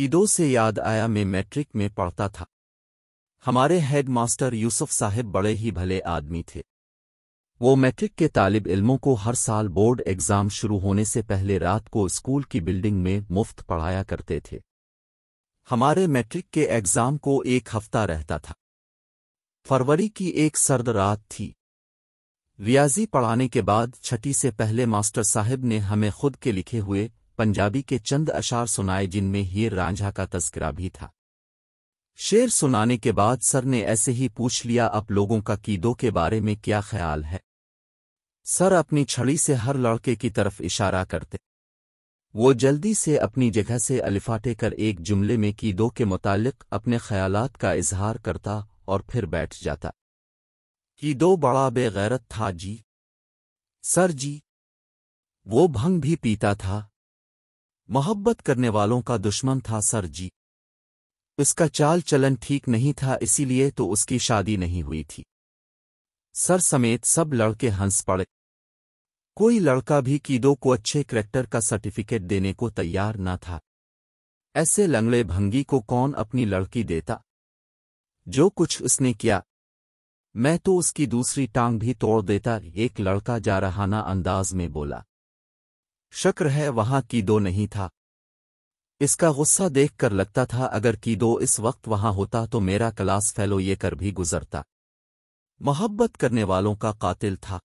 ईडो से याद आया मैं मैट्रिक में पढ़ता था हमारे हेड मास्टर यूसुफ साहेब बड़े ही भले आदमी थे वो मैट्रिक के तालिब इल्मों को हर साल बोर्ड एग्ज़ाम शुरू होने से पहले रात को स्कूल की बिल्डिंग में मुफ्त पढ़ाया करते थे हमारे मैट्रिक के एग्ज़ाम को एक हफ्ता रहता था फरवरी की एक सर्द रात थी रियाजी पढ़ाने के बाद छठी से पहले मास्टर साहब ने हमें खुद के लिखे हुए पंजाबी के चंद अशार सुनाए जिनमें हीर रांझा का तस्करा भी था शेर सुनाने के बाद सर ने ऐसे ही पूछ लिया आप लोगों का कीदों के बारे में क्या ख्याल है सर अपनी छड़ी से हर लड़के की तरफ इशारा करते वो जल्दी से अपनी जगह से अलिफाटे कर एक जुमले में कीदों के मुतालिक अपने ख्यालात का इजहार करता और फिर बैठ जाता कीदो बड़ा बेगैरत था जी सर जी वो भंग भी पीता था मोहब्बत करने वालों का दुश्मन था सर जी उसका चाल चलन ठीक नहीं था इसीलिए तो उसकी शादी नहीं हुई थी सर समेत सब लड़के हंस पड़े कोई लड़का भी कीदो को अच्छे करेक्टर का सर्टिफिकेट देने को तैयार न था ऐसे लंगड़े भंगी को कौन अपनी लड़की देता जो कुछ उसने किया मैं तो उसकी दूसरी टांग भी तोड़ देता एक लड़का जा रहाना अंदाज में बोला शक्र है वहां कीदो नहीं था इसका गुस्सा देखकर लगता था अगर कीदो इस वक्त वहां होता तो मेरा क्लास फैलो ये कर भी गुजरता मोहब्बत करने वालों का कातिल था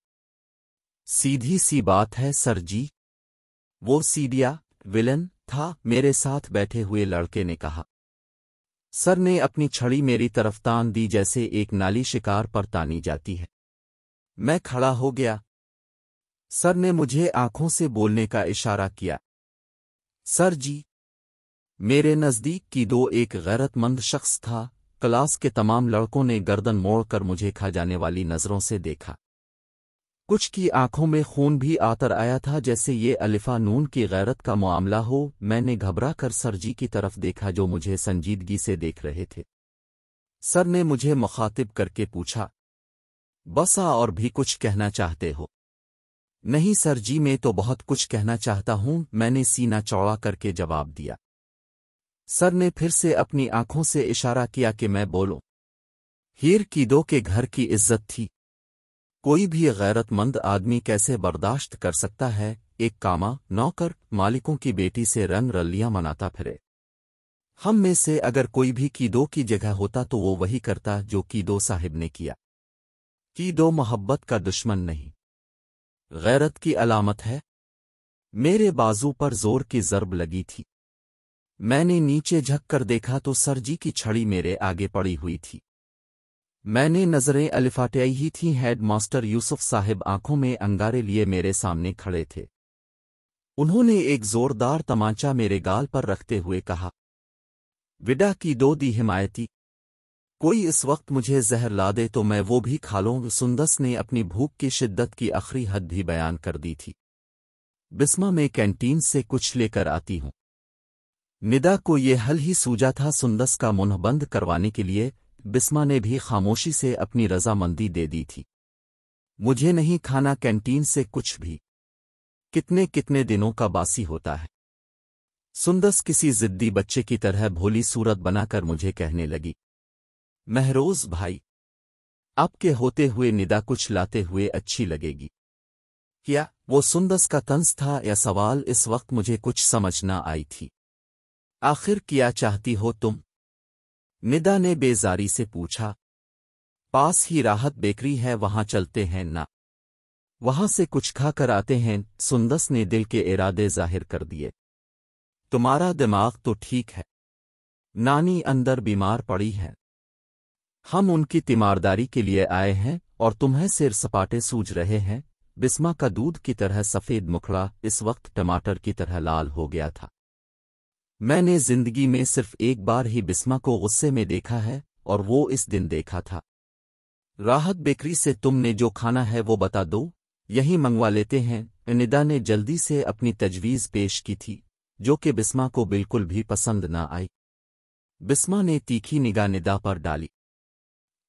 सीधी सी बात है सर जी वो सीडिया विलन था मेरे साथ बैठे हुए लड़के ने कहा सर ने अपनी छड़ी मेरी तरफ तान दी जैसे एक नाली शिकार पर तानी जाती है मैं खड़ा हो गया सर ने मुझे आंखों से बोलने का इशारा किया सर जी मेरे नज़दीक की दो एक गैरतमंद शख्स था क्लास के तमाम लड़कों ने गर्दन मोड़कर मुझे खा जाने वाली नज़रों से देखा कुछ की आंखों में खून भी आतर आया था जैसे ये अलिफा नून की गैरत का मामला हो मैंने घबरा कर सर जी की तरफ देखा जो मुझे संजीदगी से देख रहे थे सर ने मुझे मुखातिब करके पूछा बसा और भी कुछ कहना चाहते हो नहीं सर जी मैं तो बहुत कुछ कहना चाहता हूँ मैंने सीना चौड़ा करके जवाब दिया सर ने फिर से अपनी आंखों से इशारा किया कि मैं बोलूं। हीर कीदो के घर की इज्जत थी कोई भी गैरतमंद आदमी कैसे बर्दाश्त कर सकता है एक कामा नौकर मालिकों की बेटी से रंग रलियां मनाता फिरे हम में से अगर कोई भी कीदो की जगह होता तो वो वही करता जो कीदो साहिब ने किया कीदो मोहब्बत का दुश्मन नहीं गैरत की अलामत है मेरे बाजू पर जोर की जरब लगी थी मैंने नीचे झक कर देखा तो सरजी की छड़ी मेरे आगे पड़ी हुई थी मैंने नज़रें अलिफाटियाई ही थी हेड मास्टर यूसुफ साहब आंखों में अंगारे लिए मेरे सामने खड़े थे उन्होंने एक जोरदार तमाचा मेरे गाल पर रखते हुए कहा विडा की दो दी हिमायती कोई इस वक्त मुझे जहर ला दे तो मैं वो भी खा लूँ सुंदस ने अपनी भूख की शिद्दत की आखिरी हद भी बयान कर दी थी बिस्मा में कैंटीन से कुछ लेकर आती हूँ निदा को ये हल ही सूझा था सुंदस का मुन्ह बंद करवाने के लिए बिस्मा ने भी खामोशी से अपनी रजामंदी दे दी थी मुझे नहीं खाना कैंटीन से कुछ भी कितने कितने दिनों का बासी होता है सुंदस किसी जिद्दी बच्चे की तरह भोली सूरत बनाकर मुझे कहने लगी महरोज भाई आपके होते हुए निदा कुछ लाते हुए अच्छी लगेगी क्या वो सुंदस का तंस था या सवाल इस वक्त मुझे कुछ समझ ना आई थी आखिर क्या चाहती हो तुम निदा ने बेजारी से पूछा पास ही राहत बेकरी है वहां चलते हैं ना वहां से कुछ खा कर आते हैं सुंदस ने दिल के इरादे जाहिर कर दिए तुम्हारा दिमाग तो ठीक है नानी अंदर बीमार पड़ी है हम उनकी तीमारदारी के लिए आए हैं और तुम्हें सिर सपाटे सूझ रहे हैं बिस्मा का दूध की तरह सफ़ेद मुखड़ा इस वक्त टमाटर की तरह लाल हो गया था मैंने जिंदगी में सिर्फ एक बार ही बिस्मा को गुस्से में देखा है और वो इस दिन देखा था राहत बेकरी से तुमने जो खाना है वो बता दो यही मंगवा लेते हैं निदा ने जल्दी से अपनी तजवीज़ पेश की थी जो कि बिस्मा को बिल्कुल भी पसंद न आई बिस्मा ने तीखी निगाह निदा पर डाली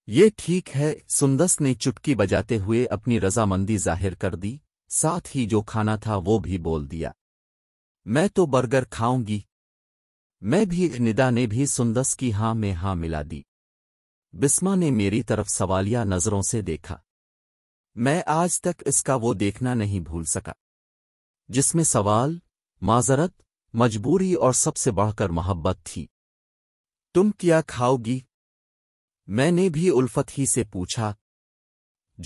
ये ठीक है सुंदस ने चुटकी बजाते हुए अपनी रजामंदी जाहिर कर दी साथ ही जो खाना था वो भी बोल दिया मैं तो बर्गर खाऊंगी मैं भी निदा ने भी सुंदस की हां में हां मिला दी बिस्मा ने मेरी तरफ सवालिया नज़रों से देखा मैं आज तक इसका वो देखना नहीं भूल सका जिसमें सवाल माजरत मजबूरी और सबसे बढ़कर मोहब्बत थी तुम क्या खाओगी मैंने भी उल्फत ही से पूछा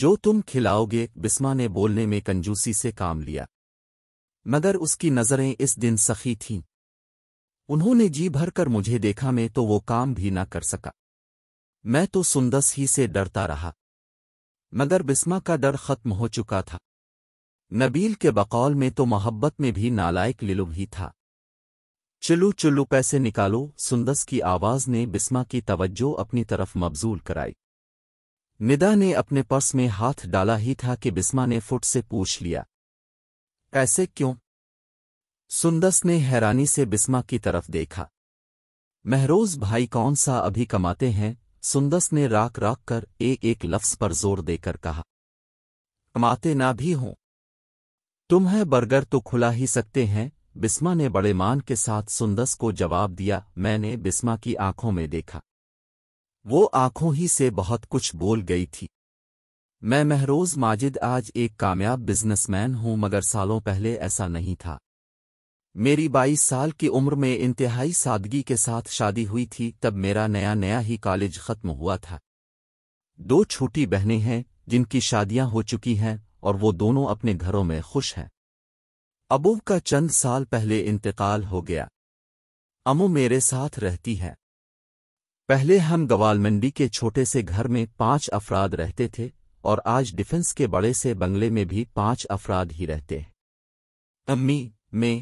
जो तुम खिलाओगे बिस्मा ने बोलने में कंजूसी से काम लिया मगर उसकी नज़रें इस दिन सखी थीं उन्होंने जी भरकर मुझे देखा मैं तो वो काम भी न कर सका मैं तो सुंदस ही से डरता रहा मगर बिस्मा का डर खत्म हो चुका था नबील के बकौल में तो मोहब्बत में भी नालायक लिलुभ ही था चलो चिल्लू पैसे निकालो सुंदस की आवाज ने बिस्मा की तवज्जो अपनी तरफ मबजूल कराई निदा ने अपने पर्स में हाथ डाला ही था कि बिस्मा ने फुट से पूछ लिया ऐसे क्यों सुंदस ने हैरानी से बिस्मा की तरफ देखा महरोज भाई कौन सा अभी कमाते हैं सुंदस ने राख राख कर एक एक लफ्ज पर जोर देकर कहा कमाते ना भी हों तुम्हें बर्गर तो खुला ही सकते हैं बिस्मा ने बड़े मान के साथ सुंदस को जवाब दिया मैंने बिस्मा की आंखों में देखा वो आंखों ही से बहुत कुछ बोल गई थी मैं महरोज माजिद आज एक कामयाब बिजनेसमैन हूं मगर सालों पहले ऐसा नहीं था मेरी बाईस साल की उम्र में इंतहाई सादगी के साथ शादी हुई थी तब मेरा नया नया ही कॉलेज खत्म हुआ था दो छोटी बहनें हैं जिनकी शादियां हो चुकी हैं और वो दोनों अपने घरों में खुश हैं अबू का चंद साल पहले इंतकाल हो गया अमू मेरे साथ रहती है पहले हम गवाल मंडी के छोटे से घर में पांच अफराद रहते थे और आज डिफेंस के बड़े से बंगले में भी पांच अफराद ही रहते हैं अम्मी मैं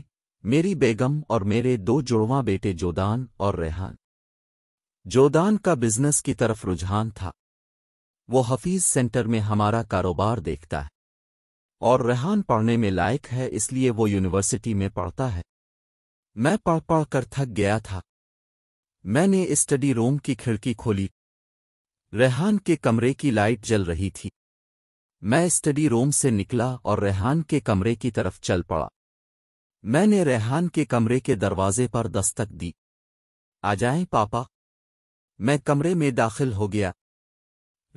मेरी बेगम और मेरे दो जुड़वा बेटे जोदान और रेहान जोदान का बिजनेस की तरफ रुझान था वो हफीज सेंटर में हमारा कारोबार देखता है और रेहान पढ़ने में लायक है इसलिए वो यूनिवर्सिटी में पढ़ता है मैं पढ़ पढ़ कर थक गया था मैंने स्टडी रूम की खिड़की खोली रेहान के कमरे की लाइट जल रही थी मैं स्टडी रूम से निकला और रेहान के कमरे की तरफ चल पड़ा मैंने रेहान के कमरे के दरवाजे पर दस्तक दी आ जाए पापा मैं कमरे में दाखिल हो गया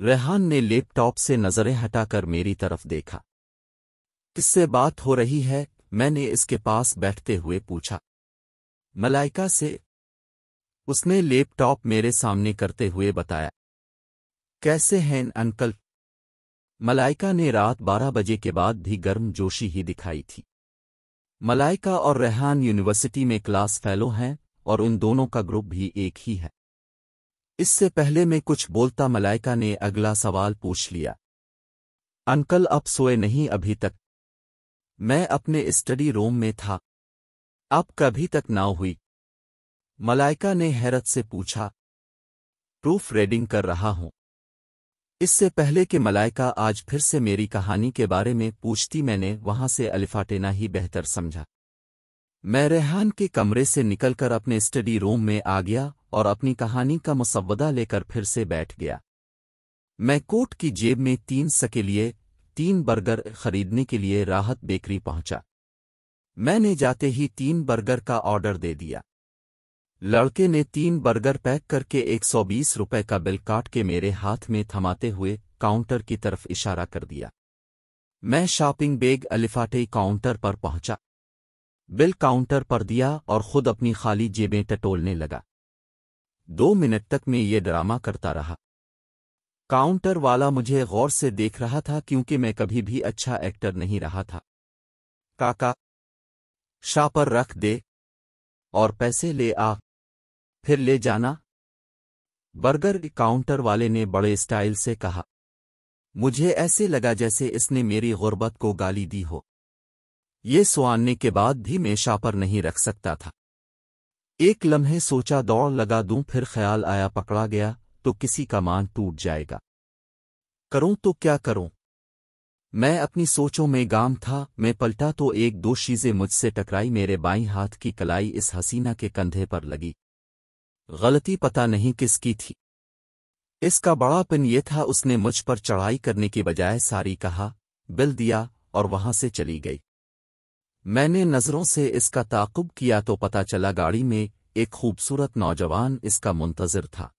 रेहान ने लैपटॉप से नज़रें हटाकर मेरी तरफ देखा किससे बात हो रही है मैंने इसके पास बैठते हुए पूछा मलाइका से उसने लैपटॉप मेरे सामने करते हुए बताया कैसे हैं अंकल मलाइका ने रात 12 बजे के बाद भी गर्म जोशी ही दिखाई थी मलाइका और रेहान यूनिवर्सिटी में क्लास फेलो हैं और उन दोनों का ग्रुप भी एक ही है इससे पहले मैं कुछ बोलता मलाइका ने अगला सवाल पूछ लिया अंकल अब सोए नहीं अभी तक मैं अपने स्टडी रूम में था अब कभी तक ना हुई मलाइका ने हैरत से पूछा प्रूफ रेडिंग कर रहा हूं इससे पहले कि मलाइका आज फिर से मेरी कहानी के बारे में पूछती मैंने वहां से अलिफाटेना ही बेहतर समझा मैं रेहान के कमरे से निकलकर अपने स्टडी रूम में आ गया और अपनी कहानी का मुसवदा लेकर फिर से बैठ गया मैं कोट की जेब में तीन सके लिए तीन बर्गर खरीदने के लिए राहत बेकरी पहुंचा मैंने जाते ही तीन बर्गर का ऑर्डर दे दिया लड़के ने तीन बर्गर पैक करके 120 रुपए का बिल काट के मेरे हाथ में थमाते हुए काउंटर की तरफ इशारा कर दिया मैं शॉपिंग बैग अलिफाटे काउंटर पर पहुंचा बिल काउंटर पर दिया और खुद अपनी खाली जेबें टटोलने लगा दो मिनट तक मैं ये ड्रामा करता रहा काउंटर वाला मुझे गौर से देख रहा था क्योंकि मैं कभी भी अच्छा एक्टर नहीं रहा था काका शाह पर रख दे और पैसे ले आ फिर ले जाना बर्गर काउंटर वाले ने बड़े स्टाइल से कहा मुझे ऐसे लगा जैसे इसने मेरी गुर्बत को गाली दी हो ये सुनने के बाद भी मैं शाह पर नहीं रख सकता था एक लम्हे सोचा दौड़ लगा दूं फिर ख्याल आया पकड़ा गया तो किसी का मान टूट जाएगा करूं तो क्या करूं मैं अपनी सोचों में गाम था मैं पलटा तो एक दो चीजें मुझसे टकराई मेरे बाई हाथ की कलाई इस हसीना के कंधे पर लगी गलती पता नहीं किसकी थी इसका बड़ा पिन ये था उसने मुझ पर चढ़ाई करने के बजाय सारी कहा बिल दिया और वहां से चली गई मैंने नज़रों से इसका ताकुब किया तो पता चला गाड़ी में एक खूबसूरत नौजवान इसका मुंतज़र था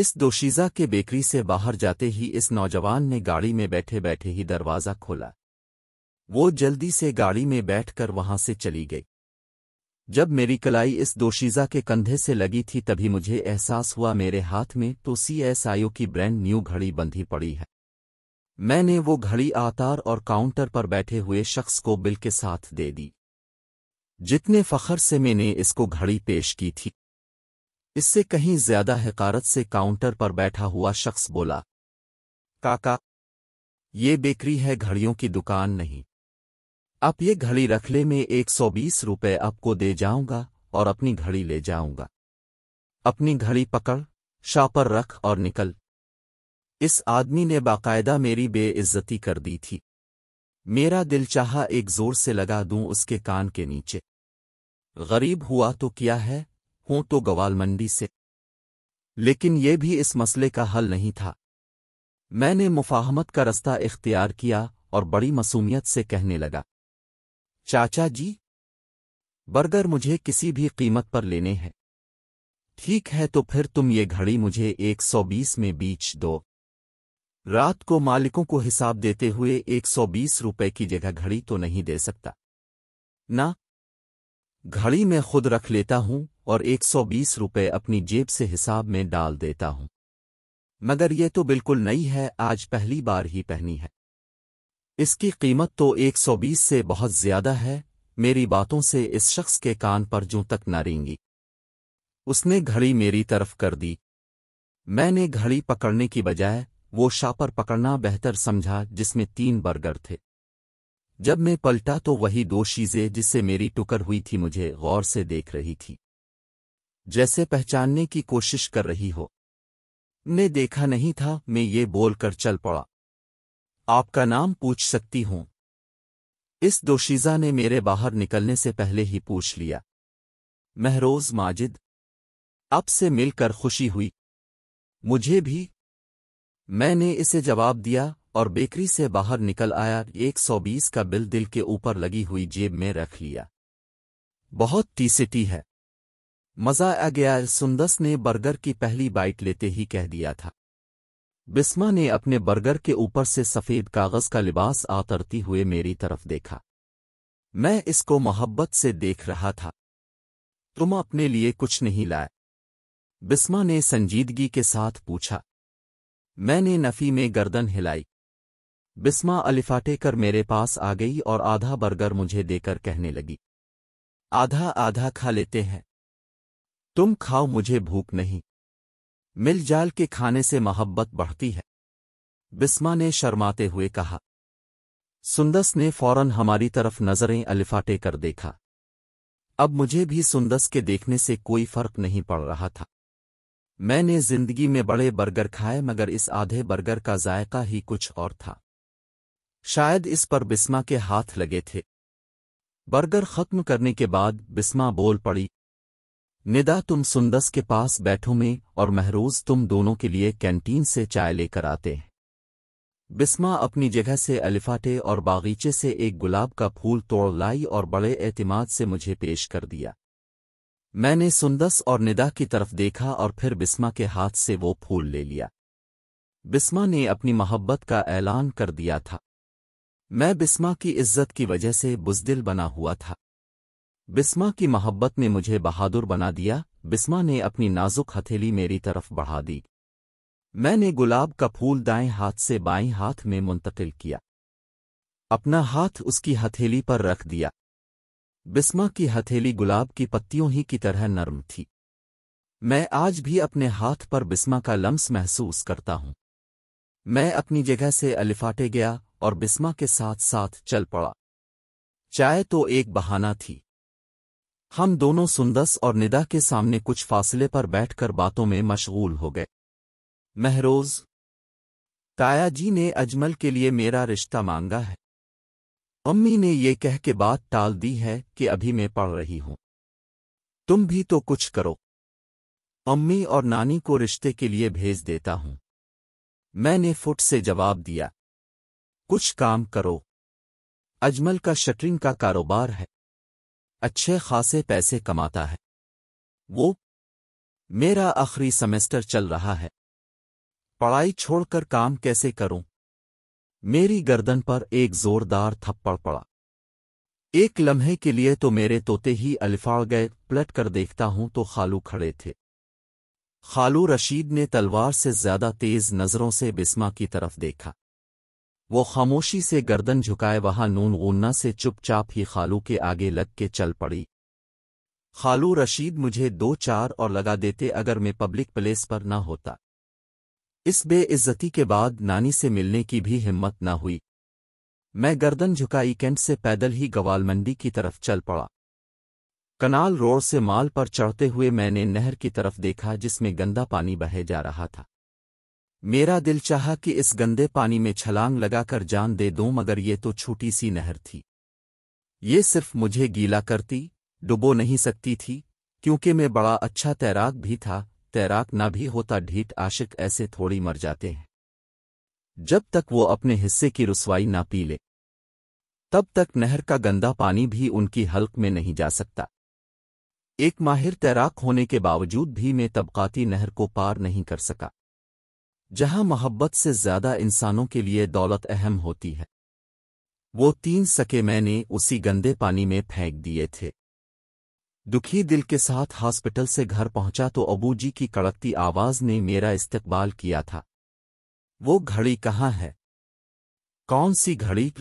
इस दोशीजा के बेकरी से बाहर जाते ही इस नौजवान ने गाड़ी में बैठे बैठे ही दरवाज़ा खोला वो जल्दी से गाड़ी में बैठकर वहां से चली गई जब मेरी कलाई इस दोशीजा के कंधे से लगी थी तभी मुझे एहसास हुआ मेरे हाथ में तो सीएसआईओ की ब्रांड न्यू घड़ी बंधी पड़ी है मैंने वो घड़ी आतार और काउंटर पर बैठे हुए शख्स को बिल के साथ दे दी जितने फखर से मैंने इसको घड़ी पेश की थी इससे कहीं ज्यादा हकारत से काउंटर पर बैठा हुआ शख्स बोला काका ये बेकरी है घड़ियों की दुकान नहीं आप ये घड़ी रखले में एक सौ बीस रुपये आपको दे जाऊंगा और अपनी घड़ी ले जाऊंगा अपनी घड़ी पकड़ शापर रख और निकल इस आदमी ने बाकायदा मेरी बेइज्जती कर दी थी मेरा दिल चाहा एक जोर से लगा दूं उसके कान के नीचे गरीब हुआ तो क्या है हूं तो गवाल मंडी से लेकिन ये भी इस मसले का हल नहीं था मैंने मुफाहमत का रास्ता इख्तियार किया और बड़ी मसूमियत से कहने लगा चाचा जी बर्गर मुझे किसी भी कीमत पर लेने हैं ठीक है तो फिर तुम ये घड़ी मुझे 120 में बीच दो रात को मालिकों को हिसाब देते हुए 120 रुपए की जगह घड़ी तो नहीं दे सकता ना घड़ी में खुद रख लेता हूँ और 120 रुपए अपनी जेब से हिसाब में डाल देता हूँ मगर यह तो बिल्कुल नई है आज पहली बार ही पहनी है इसकी कीमत तो 120 से बहुत ज्यादा है मेरी बातों से इस शख्स के कान पर जू तक न रेंगी उसने घड़ी मेरी तरफ कर दी मैंने घड़ी पकड़ने की बजाय वो शापर पकड़ना बेहतर समझा जिसमें तीन बर्गर थे जब मैं पलटा तो वही दो चीजें जिससे मेरी टुकर हुई थी मुझे गौर से देख रही थी जैसे पहचानने की कोशिश कर रही हो मैं देखा नहीं था मैं ये बोलकर चल पड़ा आपका नाम पूछ सकती हूं इस दोशीजा ने मेरे बाहर निकलने से पहले ही पूछ लिया महरोज माजिद अब से मिलकर खुशी हुई मुझे भी मैंने इसे जवाब दिया और बेकरी से बाहर निकल आया 120 का बिल दिल के ऊपर लगी हुई जेब में रख लिया बहुत टीसिटी है मजा आ गया सुंदस ने बर्गर की पहली बाइट लेते ही कह दिया था बिस्मा ने अपने बर्गर के ऊपर से सफ़ेद कागज़ का लिबास आतरती हुए मेरी तरफ देखा मैं इसको मोहब्बत से देख रहा था तुम अपने लिए कुछ नहीं लाए बिस्मा ने संजीदगी के साथ पूछा मैंने नफ़ी में गर्दन हिलाई बिस्मा अलिफाटे कर मेरे पास आ गई और आधा बर्गर मुझे देकर कहने लगी आधा आधा खा लेते हैं तुम खाओ मुझे भूख नहीं मिलजाल के खाने से मोहब्बत बढ़ती है बिस्मा ने शर्माते हुए कहा सुंदस ने फौरन हमारी तरफ नजरें अलिफाटे कर देखा अब मुझे भी सुंदस के देखने से कोई फर्क नहीं पड़ रहा था मैंने जिंदगी में बड़े बर्गर खाए मगर इस आधे बर्गर का जायका ही कुछ और था शायद इस पर बिस्मा के हाथ लगे थे बर्गर खत्म करने के बाद बिस्मा बोल पड़ी निदा तुम सुंदस के पास बैठो में और महरूज तुम दोनों के लिए कैंटीन से चाय लेकर आते हैं बिस्मा अपनी जगह से अलिफाटे और बागीचे से एक गुलाब का फूल तोड़ लाई और बड़े एतमाद से मुझे पेश कर दिया मैंने सुंदस और निदा की तरफ देखा और फिर बिस्मा के हाथ से वो फूल ले लिया बिस्मा ने अपनी मोहब्बत का ऐलान कर दिया था मैं बिस्मा की इज्जत की वजह से बुजदिल बना हुआ था बिस्मा की मोहब्बत ने मुझे बहादुर बना दिया बिस्मा ने अपनी नाजुक हथेली मेरी तरफ बढ़ा दी मैंने गुलाब का फूल दाएं हाथ से बाएं हाथ में मुंतकिल किया अपना हाथ उसकी हथेली पर रख दिया बिस्मा की हथेली गुलाब की पत्तियों ही की तरह नर्म थी मैं आज भी अपने हाथ पर बिस्मा का लम्स महसूस करता हूं मैं अपनी जगह से अलिफाटे गया और बिस्मा के साथ साथ चल पड़ा चाय तो एक बहाना थी हम दोनों सुंदस और निदा के सामने कुछ फासले पर बैठकर बातों में मशगूल हो गए महरोज ताया जी ने अजमल के लिए मेरा रिश्ता मांगा है अम्मी ने ये कह के बात टाल दी है कि अभी मैं पढ़ रही हूं तुम भी तो कुछ करो अम्मी और नानी को रिश्ते के लिए भेज देता हूं मैंने फुट से जवाब दिया कुछ काम करो अजमल का शटरिंग का कारोबार है अच्छे खासे पैसे कमाता है वो मेरा आखिरी सेमेस्टर चल रहा है पढ़ाई छोड़कर काम कैसे करूं मेरी गर्दन पर एक जोरदार थप्पड़ पड़ा एक लम्हे के लिए तो मेरे तोते ही अलिफाड़ गए पलट कर देखता हूं तो खालू खड़े थे खालू रशीद ने तलवार से ज्यादा तेज नज़रों से बिस्मा की तरफ देखा वो खामोशी से गर्दन झुकाए वहां नून गुन्ना से चुपचाप ही खालू के आगे लग के चल पड़ी खालू रशीद मुझे दो चार और लगा देते अगर मैं पब्लिक प्लेस पर न होता इस बेइज्जती के बाद नानी से मिलने की भी हिम्मत न हुई मैं गर्दन झुकाई कैंट से पैदल ही गवाल मंडी की तरफ चल पड़ा कनाल रोड से माल पर चढ़ते हुए मैंने नहर की तरफ देखा जिसमें गंदा पानी बहे जा रहा था मेरा दिल चाहा कि इस गंदे पानी में छलांग लगाकर जान दे दूं मगर ये तो छोटी सी नहर थी ये सिर्फ मुझे गीला करती डुबो नहीं सकती थी क्योंकि मैं बड़ा अच्छा तैराक भी था तैराक ना भी होता ढीठ आशिक ऐसे थोड़ी मर जाते हैं जब तक वो अपने हिस्से की रसवाई ना पी ले तब तक नहर का गंदा पानी भी उनकी हल्क में नहीं जा सकता एक माहिर तैराक होने के बावजूद भी मैं तबकाती नहर को पार नहीं कर सका जहां मोहब्बत से ज्यादा इंसानों के लिए दौलत अहम होती है वो तीन सके मैंने उसी गंदे पानी में फेंक दिए थे दुखी दिल के साथ हॉस्पिटल से घर पहुंचा तो अबूजी की कड़कती आवाज ने मेरा इस्तकबाल किया था वो घड़ी कहाँ है कौन सी घड़ी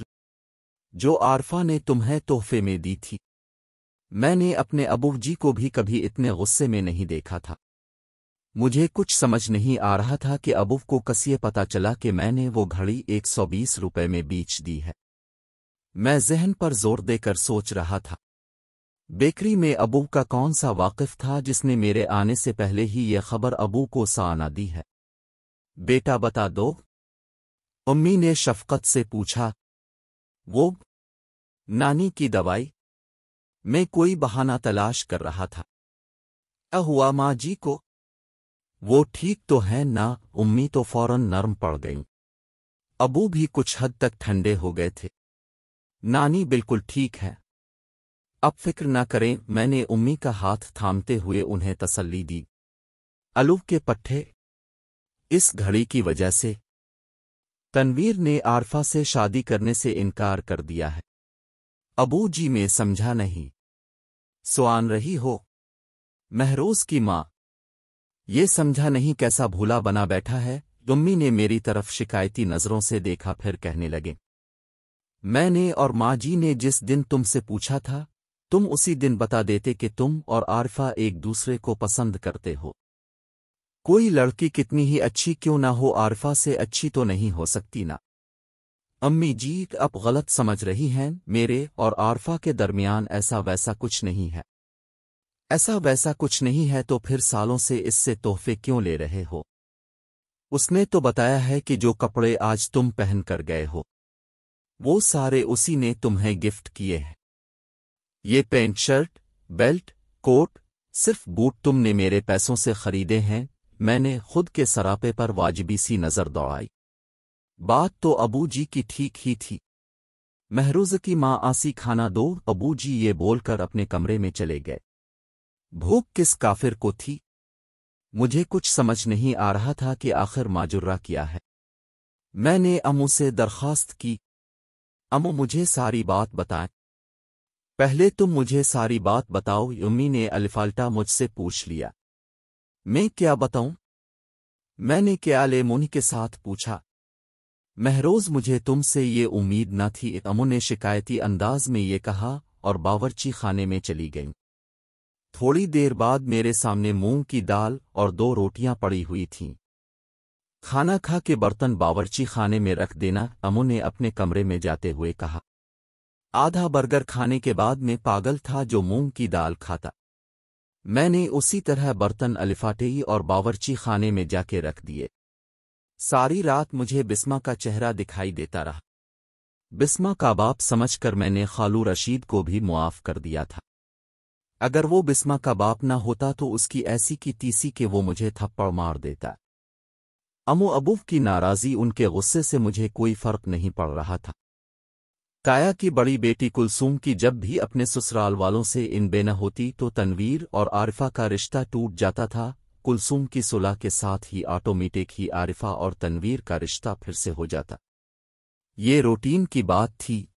जो आरफा ने तुम्हें तोहफे में दी थी मैंने अपने अबूजी को भी कभी इतने गुस्से में नहीं देखा था मुझे कुछ समझ नहीं आ रहा था कि अबुव को कसिए पता चला कि मैंने वो घड़ी 120 रुपए में बेच दी है मैं जहन पर जोर देकर सोच रहा था बेकरी में अबू का कौन सा वाकिफ था जिसने मेरे आने से पहले ही यह खबर अबू को साना दी है बेटा बता दो उम्मी ने शफकत से पूछा वो नानी की दवाई मैं कोई बहाना तलाश कर रहा था हुआ माँ जी को वो ठीक तो है ना उम्मी तो फौरन नर्म पड़ गईं अबू भी कुछ हद तक ठंडे हो गए थे नानी बिल्कुल ठीक है अब फिक्र न करें मैंने उम्मी का हाथ थामते हुए उन्हें तसल्ली दी अलू के पट्ठे इस घड़ी की वजह से तनवीर ने आरफा से शादी करने से इनकार कर दिया है अबू जी में समझा नहीं सुआन रही हो महरोज की माँ ये समझा नहीं कैसा भूला बना बैठा है दुम्मी ने मेरी तरफ शिकायती नज़रों से देखा फिर कहने लगे मैंने और माँ जी ने जिस दिन तुमसे पूछा था तुम उसी दिन बता देते कि तुम और आरफा एक दूसरे को पसंद करते हो कोई लड़की कितनी ही अच्छी क्यों ना हो आरफा से अच्छी तो नहीं हो सकती ना अम्मी जी अब गलत समझ रही हैं मेरे और आरफा के दरमियान ऐसा वैसा कुछ नहीं है ऐसा वैसा कुछ नहीं है तो फिर सालों से इससे तोहफे क्यों ले रहे हो उसने तो बताया है कि जो कपड़े आज तुम पहन कर गए हो वो सारे उसी ने तुम्हें गिफ्ट किए हैं ये पेंट शर्ट बेल्ट कोट सिर्फ बूट तुमने मेरे पैसों से खरीदे हैं मैंने खुद के सरापे पर वाजबी सी नज़र दौड़ाई बात तो अबू जी की ठीक ही थी महरूज की माँ आसी खाना दो अबू जी ये बोलकर अपने कमरे में चले गए भूख किस काफिर को थी मुझे कुछ समझ नहीं आ रहा था कि आखिर माजुर्रा किया है मैंने अमू से दरख्वास्त की अमू मुझे सारी बात बताएं पहले तुम मुझे सारी बात बताओ यम्मी ने अल्फाल्टा मुझसे पूछ लिया मैं क्या बताऊं मैंने क्या मुनि के साथ पूछा महरोज मुझे तुमसे ये उम्मीद न थी अमू ने शिकायती अंदाज में ये कहा और बावरची खाने में चली गई थोड़ी देर बाद मेरे सामने मूंग की दाल और दो रोटियां पड़ी हुई थीं खाना खा के बर्तन बावर्ची खाने में रख देना अमू ने अपने कमरे में जाते हुए कहा आधा बर्गर खाने के बाद मैं पागल था जो मूंग की दाल खाता मैंने उसी तरह बर्तन अलिफाटेई और बावर्ची खाने में जाके रख दिए सारी रात मुझे बिस्मा का चेहरा दिखाई देता रहा बिस्मा का बाप समझकर मैंने खालू रशीद को भी मुआफ कर दिया था अगर वो बिस्मा का बाप न होता तो उसकी ऐसी की तीसी के वो मुझे थप्पड़ मार देता अमो अबूफ की नाराज़ी उनके गुस्से से मुझे कोई फ़र्क नहीं पड़ रहा था काया की बड़ी बेटी कुलसूम की जब भी अपने ससुराल वालों से इन बेना होती तो तनवीर और आरिफा का रिश्ता टूट जाता था कुलसूम की सुलह के साथ ही ऑटोमेटिक ही आरिफा और तनवीर का रिश्ता फिर से हो जाता ये रूटीन की बात थी